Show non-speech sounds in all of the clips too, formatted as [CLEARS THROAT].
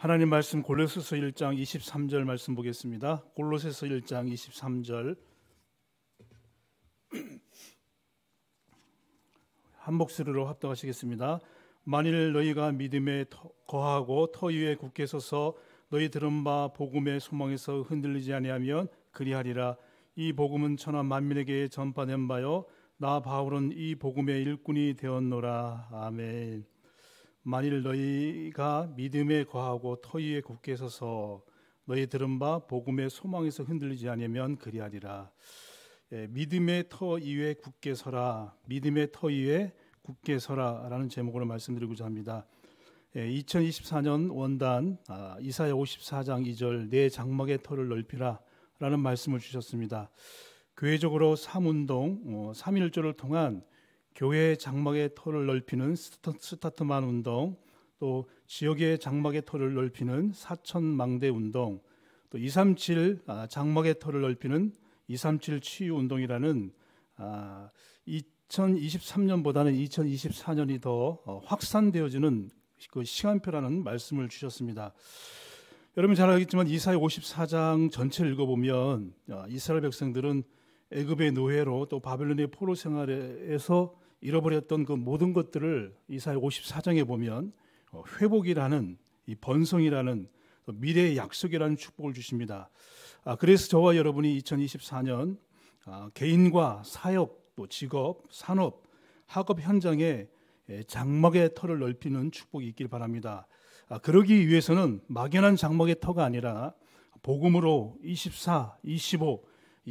하나님 말씀 골로새서 1장 23절 말씀 보겠습니다. 골로새서 1장 23절 [CLEARS THROAT] 한 목소리로 합독하시겠습니다. 만일 너희가 믿음에 거하고 터 위에 굳게 서서 너희 들은 바 복음의 소망에서 흔들리지 아니하면 그리하리라 이 복음은 천하 만민에게 전파된 바요 나 바울은 이 복음의 일꾼이 되었노라 아멘. 만일 너희가 믿음에 거하고 터위에 굳게 서서 너희 들은 바 복음의 소망에서 흔들리지 아니면 그리하리라. 예, 믿음의 터 이외 굳게 서라. 믿음의 터 이외 굳게 서라라는 제목으로 말씀드리고자 합니다. 예, 2024년 원단 아, 이사야 54장 2절 내 장막의 터를 넓히라라는 말씀을 주셨습니다. 교회적으로 3운동 어, 3일절을 통한 교회의 장막의 터를 넓히는 스타트만 운동, 또 지역의 장막의 터를 넓히는 사천망대 운동, 또 237 아, 장막의 터를 넓히는 237 치유 운동이라는 2023년보다는 아, 2024년이 더 어, 확산되어지는 그 시간표라는 말씀을 주셨습니다. 여러분 잘 알겠지만 이사의 54장 전체를 읽어보면 아, 이스라엘 백성들은 애굽의 노예로 또 바벨론의 포로 생활에서 잃어버렸던 그 모든 것들을 이사야 54장에 보면 어, 회복이라는 이 번성이라는 미래의 약속이라는 축복을 주십니다. 아, 그래서 저와 여러분이 2024년 아, 개인과 사역 또 직업, 산업, 학업 현장에 예, 장막의 터를 넓히는 축복이 있길 바랍니다. 아, 그러기 위해서는 막연한 장막의 터가 아니라 복음으로 24, 25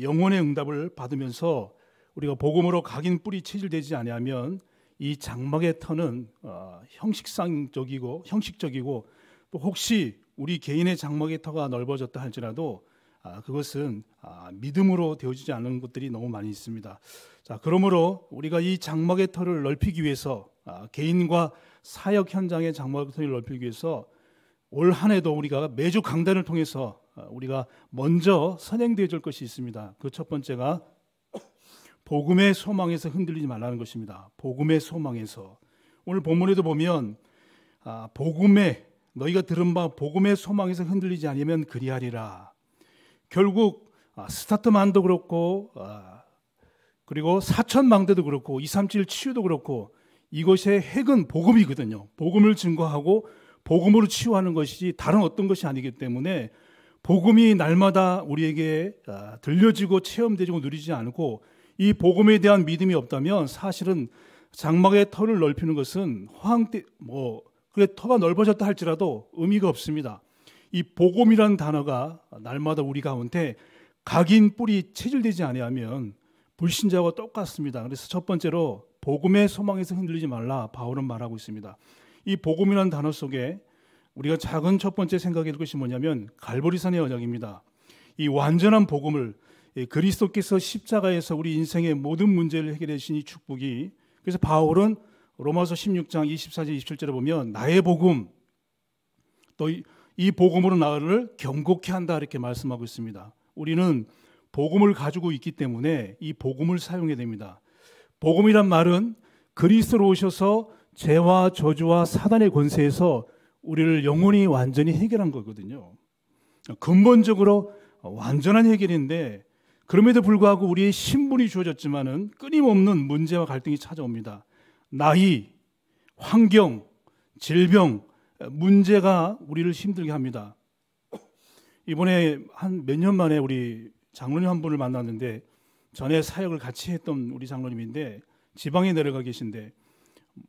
영혼의 응답을 받으면서 우리가 복음으로 각인 뿌리 체질되지 않니면이 장막의 터는 어, 형식상적이고 형식적이고 또 혹시 우리 개인의 장막의 터가 넓어졌다 할지라도 아, 그것은 아, 믿음으로 되어지지 않은 것들이 너무 많이 있습니다. 자, 그러므로 우리가 이 장막의 터를 넓히기 위해서 아, 개인과 사역 현장의 장막의 터를 넓히기 위해서 올 한해도 우리가 매주 강단을 통해서 아, 우리가 먼저 선행되어질 것이 있습니다. 그 첫 번째가 복음의 소망에서 흔들리지 말라는 것입니다. 복음의 소망에서 오늘 본문에도 보면 아, 복음의 너희가 들은 바 복음의 소망에서 흔들리지 않으면 그리하리라. 결국 아, 스타트만도 그렇고 아, 그리고 사천망대도 그렇고 237 치유도 그렇고 이것의 핵은 복음이거든요. 복음을 증거하고 복음으로 치유하는 것이지 다른 어떤 것이 아니기 때문에 복음이 날마다 우리에게 아, 들려지고 체험되고 누리지 않고 이 복음에 대한 믿음이 없다면 사실은 장막의 터를 넓히는 것은 허황 때뭐 그래 터가 넓어졌다 할지라도 의미가 없습니다. 이복음이란 단어가 날마다 우리 가운데 각인 뿌리 체질되지 아니하면 불신자와 똑같습니다. 그래서 첫 번째로 복음의 소망에서 흔들리지 말라 바울은 말하고 있습니다. 이복음이란 단어 속에 우리가 작은 첫 번째 생각해 줄 것이 뭐냐면 갈보리산의 언약입니다. 이 완전한 복음을 예, 그리스도께서 십자가에서 우리 인생의 모든 문제를 해결해 주신 이 축복이 그래서 바울은 로마서 16장 24절 27절에 보면 나의 복음 또 이 복음으로 나를 경고케 한다 이렇게 말씀하고 있습니다. 우리는 복음을 가지고 있기 때문에 이 복음을 사용해야 됩니다. 복음이란 말은 그리스도로 오셔서 죄와 저주와 사단의 권세에서 우리를 영원히 완전히 해결한 거거든요. 근본적으로 완전한 해결인데 그럼에도 불구하고 우리의 신분이 주어졌지만은 끊임없는 문제와 갈등이 찾아옵니다. 나이, 환경, 질병, 문제가 우리를 힘들게 합니다. 이번에 한 몇 년 만에 우리 장로님 한 분을 만났는데 전에 사역을 같이 했던 우리 장로님인데 지방에 내려가 계신데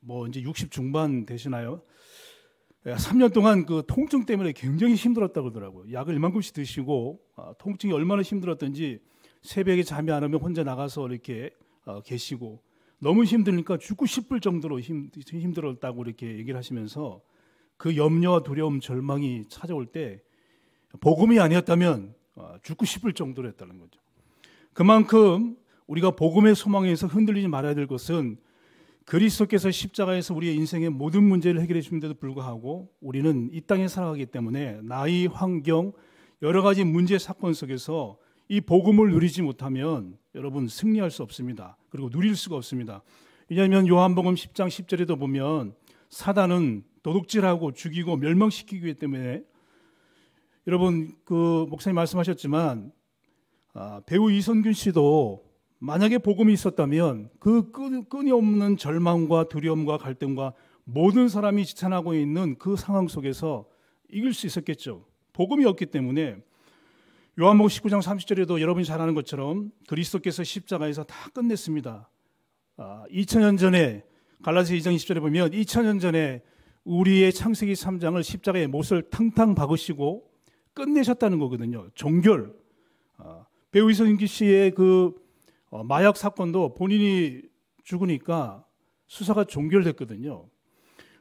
뭐 이제 60 중반 되시나요? 3년 예, 동안 그 통증 때문에 굉장히 힘들었다고 그러더라고요. 약을 이만큼씩 드시고 아, 통증이 얼마나 힘들었던지 새벽에 잠이 안 오면 혼자 나가서 이렇게 어, 계시고 너무 힘드니까 죽고 싶을 정도로 힘, 힘들었다고 이렇게 얘기를 하시면서 그 염려와 두려움, 절망이 찾아올 때 복음이 아니었다면 어, 죽고 싶을 정도로 했다는 거죠. 그만큼 우리가 복음의 소망에서 흔들리지 말아야 될 것은 그리스도께서 십자가에서 우리의 인생의 모든 문제를 해결해 주는데도 불구하고 우리는 이 땅에 살아가기 때문에 나이, 환경, 여러 가지 문제 사건 속에서 이 복음을 누리지 못하면 여러분 승리할 수 없습니다. 그리고 누릴 수가 없습니다. 왜냐하면 요한복음 10장 10절에도 보면 사단은 도둑질하고 죽이고 멸망시키기 때문에 여러분 그 목사님 말씀하셨지만 아, 배우 이선균 씨도 만약에 복음이 있었다면 그 끈, 끊임없는 절망과 두려움과 갈등과 모든 사람이 지탄하고 있는 그 상황 속에서 이길 수 있었겠죠. 복음이 없기 때문에 요한복음 19장 30절에도 여러분이 잘 아는 것처럼 그리스도께서 십자가에서 다 끝냈습니다. 2000년 아, 전에 갈라디아 2장 20절에 보면 2000년 전에 우리의 창세기 3장을 십자가에 못을 탕탕 박으시고 끝내셨다는 거거든요. 종결. 아, 배우 이성기 씨의 그 어, 마약 사건도 본인이 죽으니까 수사가 종결됐거든요.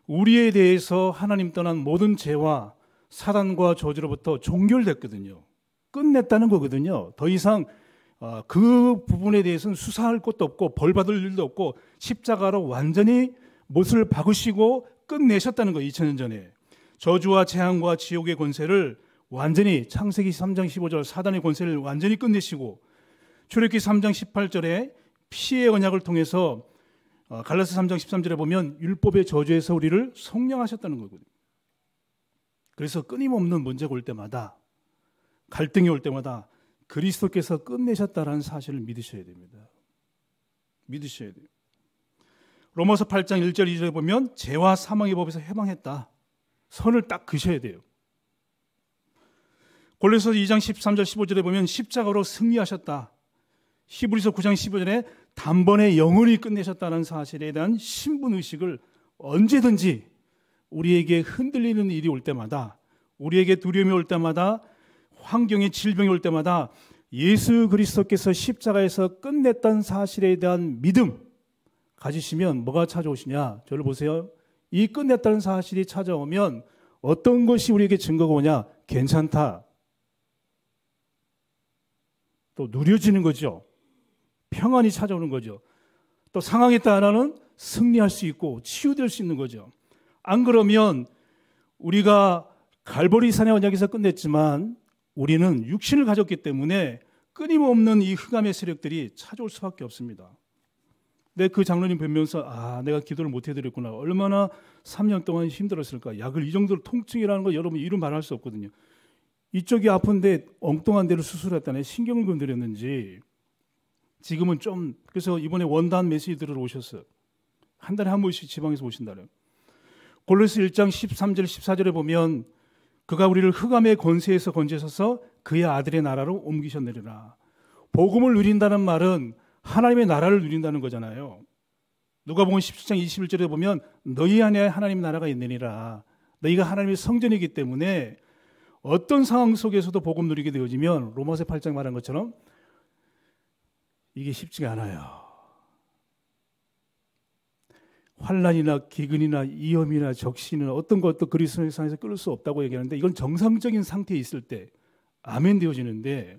우리에 대해서 하나님 떠난 모든 죄와 사단과 저지로부터 종결됐거든요. 끝냈다는 거거든요. 더 이상 어, 그 부분에 대해서는 수사할 것도 없고 벌받을 일도 없고 십자가로 완전히 못을 박으시고 끝내셨다는 거예요. 2000년 전에. 저주와 재앙과 지옥의 권세를 완전히 창세기 3장 15절 사단의 권세를 완전히 끝내시고 출애기 3장 18절에 피의 언약을 통해서 어, 갈라스 3장 13절에 보면 율법의 저주에서 우리를 성령하셨다는 거거든요. 그래서 끊임없는 문제 골 때마다 갈등이 올 때마다 그리스도께서 끝내셨다라는 사실을 믿으셔야 됩니다. 믿으셔야 돼요. 로마서 8장 1절 2절에 보면 죄와 사망의 법에서 해방했다. 선을 딱 그셔야 돼요. 골로서 2장 13절 15절에 보면 십자가로 승리하셨다. 히브리서 9장 15절에 단번에 영원히 끝내셨다는 사실에 대한 신분 의식을 언제든지 우리에게 흔들리는 일이 올 때마다 우리에게 두려움이 올 때마다 환경의 질병이 올 때마다 예수 그리스도께서 십자가에서 끝냈던 사실에 대한 믿음 가지시면 뭐가 찾아오시냐? 저를 보세요. 이 끝냈다는 사실이 찾아오면 어떤 것이 우리에게 증거가 오냐? 괜찮다. 또 누려지는 거죠. 평안이 찾아오는 거죠. 또 상황에 따라는 승리할 수 있고 치유될 수 있는 거죠. 안 그러면 우리가 갈보리 산의 언약에서 끝냈지만 우리는 육신을 가졌기 때문에 끊임없는 이 흑암의 세력들이 찾아올 수밖에 없습니다. 근그 장로님 뵈면서 아 내가 기도를 못 해드렸구나 얼마나 3년 동안 힘들었을까 약을 이 정도로 통증이라는 걸 여러분 이름 말할 수 없거든요. 이쪽이 아픈데 엉뚱한 데를 수술했다네 신경을 건드렸는지 지금은 좀 그래서 이번에 원단 메시지 들으러 오셨어한 달에 한 번씩 지방에서 오신다는. 골로스 1장 13절 14절에 보면 그가 우리를 흑암의 권세에서 건져셔서 그의 아들의 나라로 옮기셨느리라 복음을 누린다는 말은 하나님의 나라를 누린다는 거잖아요. 누가복음 17장 21절에 보면 너희 안에 하나님 나라가 있느니라. 너희가 하나님의 성전이기 때문에 어떤 상황 속에서도 복음 누리게 되어지면 로마서 8장 말한 것처럼 이게 쉽지가 않아요. 환란이나 기근이나 위험이나 적신이나 어떤 것도 그리스도의 상에서 끌을 수 없다고 얘기하는데 이건 정상적인 상태에 있을 때 아멘 되어지는데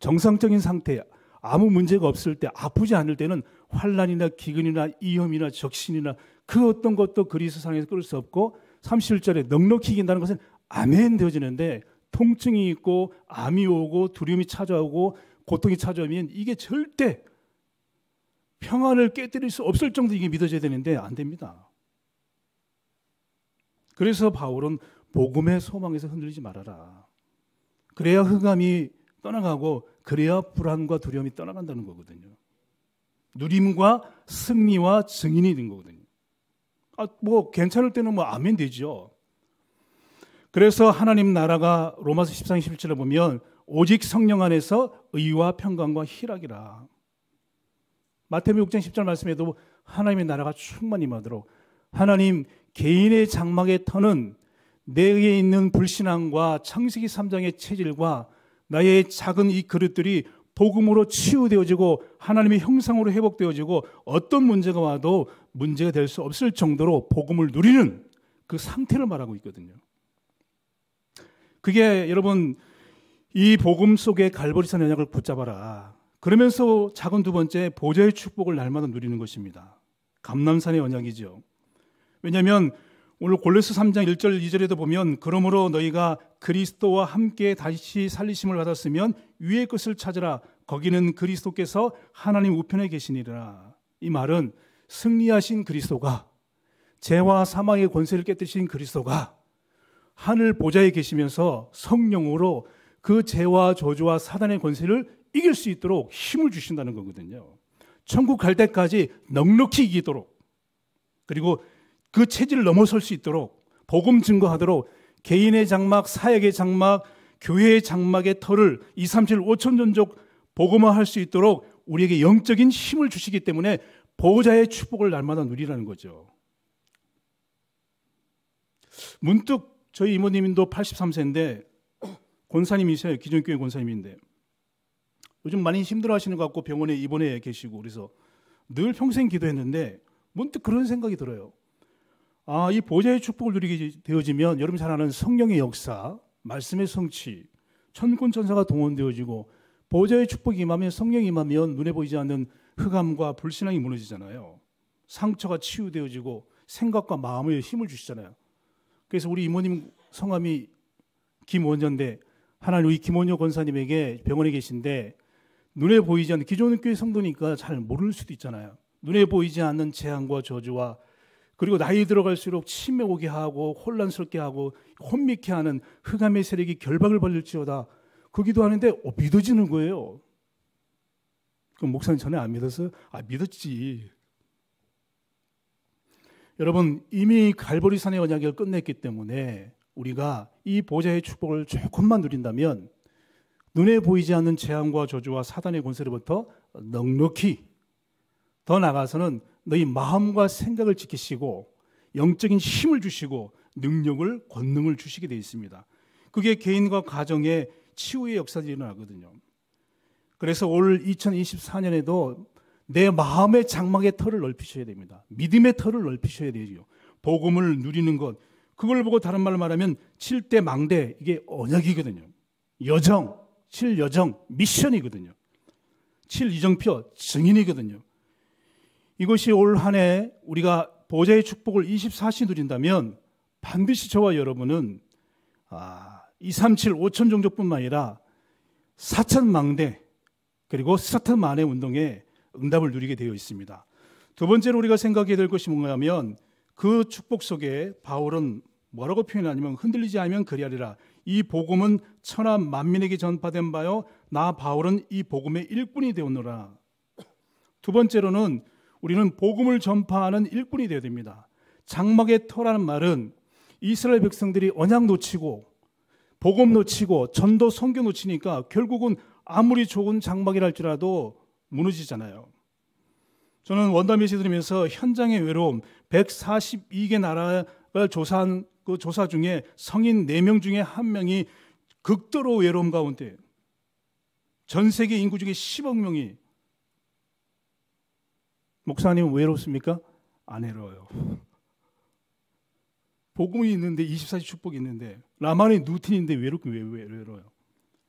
정상적인 상태 아무 문제가 없을 때 아프지 않을 때는 환란이나 기근이나 위험이나 적신이나 그 어떤 것도 그리스도 상에서 끌을 수 없고 37절에 넉넉히 이긴다는 것은 아멘 되어지는데 통증이 있고 암이 오고 두려움이 찾아오고 고통이 찾아오면 이게 절대 평안을 깨뜨릴 수 없을 정도 이게 믿어져야 되는데 안 됩니다. 그래서 바울은 복음의 소망에서 흔들리지 말아라. 그래야 흑암이 떠나가고 그래야 불안과 두려움이 떠나간다는 거거든요. 누림과 승리와 증인이 된 거거든요. 아, 뭐 괜찮을 때는 뭐 아멘 되죠. 그래서 하나님 나라가 로마서 13, 17절에 보면 오직 성령 안에서 의와 평강과 희락이라. 마태복음 6장 10절 말씀에도 하나님의 나라가 충만히 임하도록 하나님 개인의 장막에 터는 내게 있는 불신앙과 창세기 3장의 체질과 나의 작은 이 그릇들이 복음으로 치유되어지고 하나님의 형상으로 회복되어지고 어떤 문제가 와도 문제가 될 수 없을 정도로 복음을 누리는 그 상태를 말하고 있거든요. 그게 여러분 이 복음 속에 갈보리산 연약을 붙잡아라. 그러면서 작은 두 번째 보좌의 축복을 날마다 누리는 것입니다. 감남산의 언약이죠. 왜냐하면 오늘 골로스 3장 1절 2절에도 보면 그러므로 너희가 그리스도와 함께 다시 살리심을 받았으면 위의 것을 찾으라 거기는 그리스도께서 하나님 우편에 계시니라. 이 말은 승리하신 그리스도가 죄와 사망의 권세를 깨뜨신 그리스도가 하늘 보좌에 계시면서 성령으로 그 죄와 저주와 사단의 권세를 이길 수 있도록 힘을 주신다는 거거든요. 천국 갈 때까지 넉넉히 이기도록 그리고 그 체질을 넘어설 수 있도록 복음 증거하도록 개인의 장막, 사역의 장막, 교회의 장막의 털을 2, 3, 7, 5천 전족 복음화할 수 있도록 우리에게 영적인 힘을 주시기 때문에 보호자의 축복을 날마다 누리라는 거죠. 문득 저희 이모님도 83세인데 권사님이세요. 기존교회 권사님인데 요즘 많이 힘들어하시는 것 같고 병원에 입원해 계시고 그래서 늘 평생 기도했는데 문득 그런 생각이 들어요. 아, 이 보좌의 축복을 누리게 되어지면 여러분 잘 아는 성령의 역사, 말씀의 성취, 천군 천사가 동원되어지고 보좌의 축복이 임하면 성령이 임하면 눈에 보이지 않는 흑암과 불신앙이 무너지잖아요. 상처가 치유되어지고 생각과 마음에 힘을 주시잖아요. 그래서 우리 이모님 성함이 김원전데 하나님 우리 김원효 권사님에게 병원에 계신데 눈에 보이지 않는 기존 교회 성도니까 잘 모를 수도 있잖아요. 눈에 보이지 않는 재앙과 저주와 그리고 나이 들어갈수록 치매 오게 하고 혼란스럽게 하고 혼미케 하는 흑암의 세력이 결박을 벌릴지어다 그기도 하는데 어, 믿어지는 거예요. 그 목사님 전에 안 믿어서 아 믿었지. 여러분 이미 갈보리산의 언약을 끝냈기 때문에 우리가 이 보좌의 축복을 조금만 누린다면 눈에 보이지 않는 재앙과 저주와 사단의 권세로부터 넉넉히 더 나아가서는 너희 마음과 생각을 지키시고 영적인 힘을 주시고 능력을 권능을 주시게 되어 있습니다. 그게 개인과 가정의 치유의 역사들이 일어나거든요. 그래서 올 2024년에도 내 마음의 장막의 털을 넓히셔야 됩니다. 믿음의 털을 넓히셔야 되죠. 복음을 누리는 것. 그걸 보고 다른 말로 말하면 칠대 망대 이게 언약이거든요. 여정, 7여정 미션이거든요. 7이정표 증인이거든요. 이것이 올 한해 우리가 보좌의 축복을 24시 누린다면 반드시 저와 여러분은 아, 2, 3, 7, 5천 종족뿐만 아니라 4천 망대 그리고 스타트 만의 운동에 응답을 누리게 되어 있습니다. 두 번째로 우리가 생각해야 될 것이 뭔가하면 그 축복 속에 바울은 뭐라고 표현하냐면 흔들리지 않으면 그리하리라. 이 복음은 천하 만민에게 전파된 바요. 나 바울은 이 복음의 일꾼이 되었노라. 두 번째로는 우리는 복음을 전파하는 일꾼이 되어야 됩니다. 장막의 터라는 말은 이스라엘 백성들이 언약 놓치고 복음 놓치고 전도 성교 놓치니까 결국은 아무리 좋은 장막이랄지라도 무너지잖아요. 저는 원담 예시 들으면서 현장의 외로움 142개 나라를 조사한 그 조사 중에 성인 4명 중에 1명이 극도로 외로움 가운데 전 세계 인구 중에 10억 명이 목사님 외롭습니까? 안 외로워요. 복음이 있는데 24시 축복이 있는데 라마니 누틴인데 외롭긴 왜, 왜 외로워요?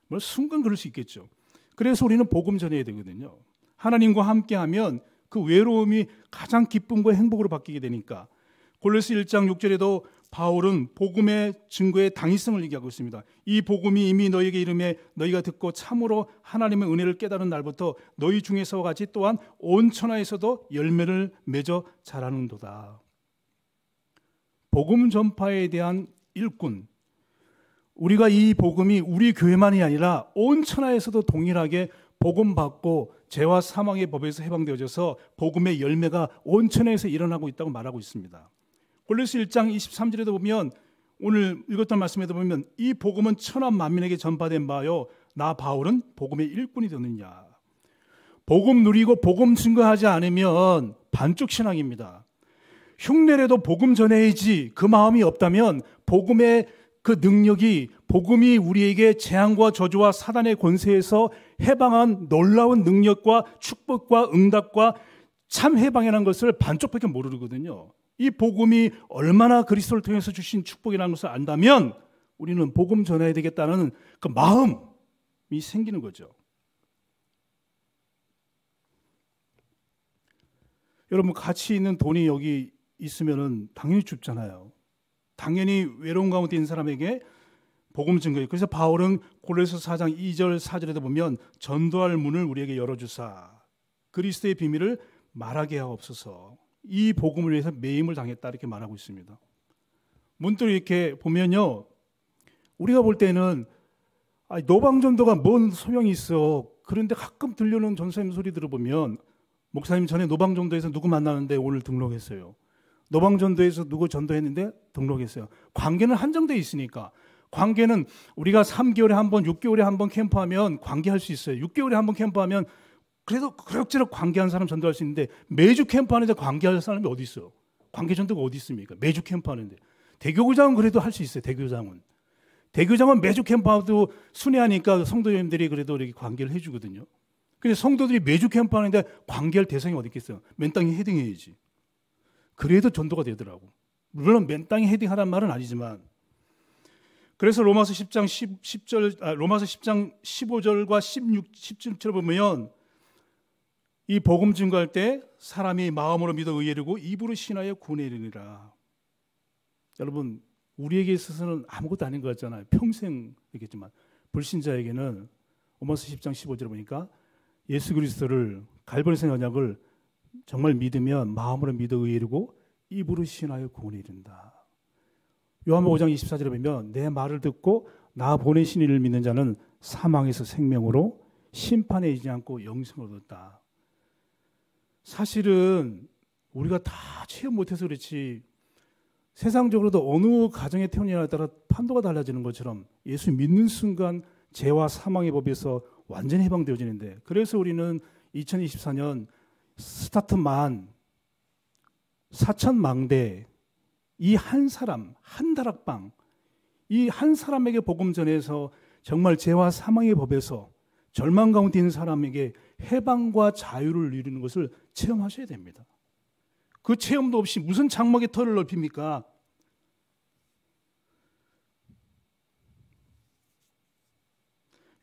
뭐 순간 그럴 수 있겠죠. 그래서 우리는 복음 전해야 되거든요. 하나님과 함께하면 그 외로움이 가장 기쁨과 행복으로 바뀌게 되니까 골로스 1장 6절에도 바울은 복음의 증거의 당위성을 얘기하고 있습니다. 이 복음이 이미 너희에게 이름에 너희가 듣고 참으로 하나님의 은혜를 깨달은 날부터 너희 중에서와 같이 또한 온 천하에서도 열매를 맺어 자라는도다. 복음 전파에 대한 일꾼. 우리가 이 복음이 우리 교회만이 아니라 온 천하에서도 동일하게 복음 받고 죄와 사망의 법에서 해방되어져서 복음의 열매가 온 천하에서 일어나고 있다고 말하고 있습니다. 골로스 1장 23절에도 보면 오늘 읽었던 말씀에도 보면 이 복음은 천하 만민에게 전파된 바요 나 바울은 복음의 일꾼이 되느냐. 복음 누리고 복음 증거하지 않으면 반쪽 신앙입니다. 흉내라도 복음 전해야지 그 마음이 없다면 복음의 그 능력이 복음이 우리에게 재앙과 저주와 사단의 권세에서 해방한 놀라운 능력과 축복과 응답과 참 해방이라는 것을 반쪽밖에 모르거든요. 이 복음이 얼마나 그리스도를 통해서 주신 축복이라는 것을 안다면 우리는 복음 전해야 되겠다는 그 마음이 생기는 거죠. 여러분 가치 있는 돈이 여기 있으면은 당연히 줍잖아요. 당연히 외로운 가운데 있는 사람에게 복음 증거예요. 그래서 바울은 고린도서 4장 2절 4절에도 보면 전도할 문을 우리에게 열어 주사 그리스도의 비밀을 말하게 하옵소서. 이 복음을 위해서 매임을 당했다 이렇게 말하고 있습니다. 문득 이렇게 보면요. 우리가 볼 때는 아, 노방전도가 뭔 소용이 있어. 그런데 가끔 들려오는 전사님 소리 들어보면 목사님 전에 노방전도에서 누구 만나는데 오늘 등록했어요. 노방전도에서 누구 전도했는데 등록했어요. 관계는 한정되어 있으니까 관계는 우리가 3개월에 한 번, 6개월에 한 번 캠프하면 관계할 수 있어요. 6개월에 한 번 캠프하면 그래도 그럭저럭 관계하는 사람 전도할 수 있는데 매주 캠프 하는데 관계할 사람이 어디 있어요? 관계 전도가 어디 있습니까? 매주 캠프 하는데 대교장은 그래도 할 수 있어요. 대교장은 대교장은 매주 캠프하도 순회하니까 성도님들이 그래도 이렇게 관계를 해주거든요. 근데 성도들이 매주 캠프하는데 관계할 대상이 어디 있겠어요? 맨 땅에 헤딩해야지. 그래도 전도가 되더라고. 물론 맨 땅에 헤딩하란 말은 아니지만 그래서 로마서 10장 10, 절 아, 로마서 10장 15절과 16, 17절 보면 이 복음 증거할 때 사람이 마음으로 믿어 의예르고 입으로 신하여 구내리니라. 여러분 우리에게 있어서는 아무것도 아닌 것 같잖아요. 평생 이겠지만 불신자에게는 오마스 10장 15절을 보니까 예수 그리스도를 갈벌생 언약을 정말 믿으면 마음으로 믿어 의이르고 입으로 신하여 구원에 이른다. 요한복음 5장 24절에 보면 내 말을 듣고 나 보내신 이를 믿는 자는 사망에서 생명으로 심판에 이지 않고 영생을 얻었다. 사실은 우리가 다 체험 못해서 그렇지 세상적으로도 어느 가정에 태어나냐에 따라 판도가 달라지는 것처럼 예수 믿는 순간 죄와 사망의 법에서 완전히 해방되어지는데 그래서 우리는 2024년 스타트만 사천망대이 한 사람 한 다락방 이 한 사람에게 복음 전해서 정말 죄와 사망의 법에서 절망 가운데 있는 사람에게 해방과 자유를 누리는 것을 체험하셔야 됩니다. 그 체험도 없이 무슨 장막의 털을 넓힙니까?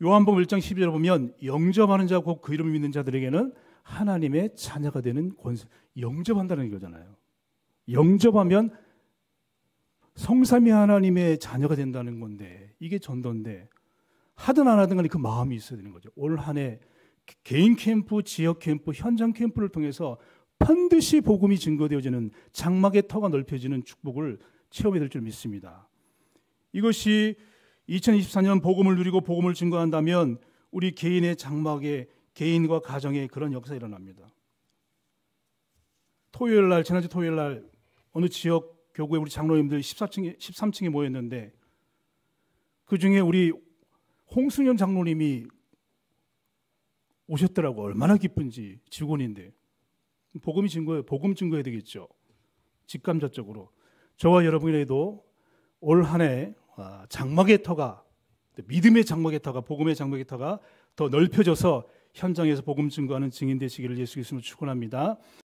요한복음 1장 1 2절 보면 영접하는 자 곧 그 이름을 믿는 자들에게는 하나님의 자녀가 되는 권세 영접한다는 거잖아요. 영접하면 성삼위 하나님의 자녀가 된다는 건데 이게 전도인데 하든 안 하든 간에 그 마음이 있어야 되는 거죠. 올 한해 개인 캠프, 지역 캠프, 현장 캠프를 통해서 반드시 복음이 증거되어지는 장막의 터가 넓혀지는 축복을 체험해 될줄 믿습니다. 이것이 2024년 복음을 누리고 복음을 증거한다면 우리 개인의 장막에 개인과 가정에 그런 역사 일어납니다. 토요일 날 지난주 토요일 날 어느 지역 교구에 우리 장로님들 14층에 13층에 모였는데 그 중에 우리 홍승현 장로님이 오셨더라고 얼마나 기쁜지 직원인데 복음이 증거예요. 복음 증거해야 되겠죠. 직감자적으로 저와 여러분에게도 올 한해 아, 장막의 터가 믿음의 장막의 터가 복음의 장막의 터가 더 넓혀져서 현장에서 복음 증거하는 증인 되시기를 예수 그리스로 축원합니다.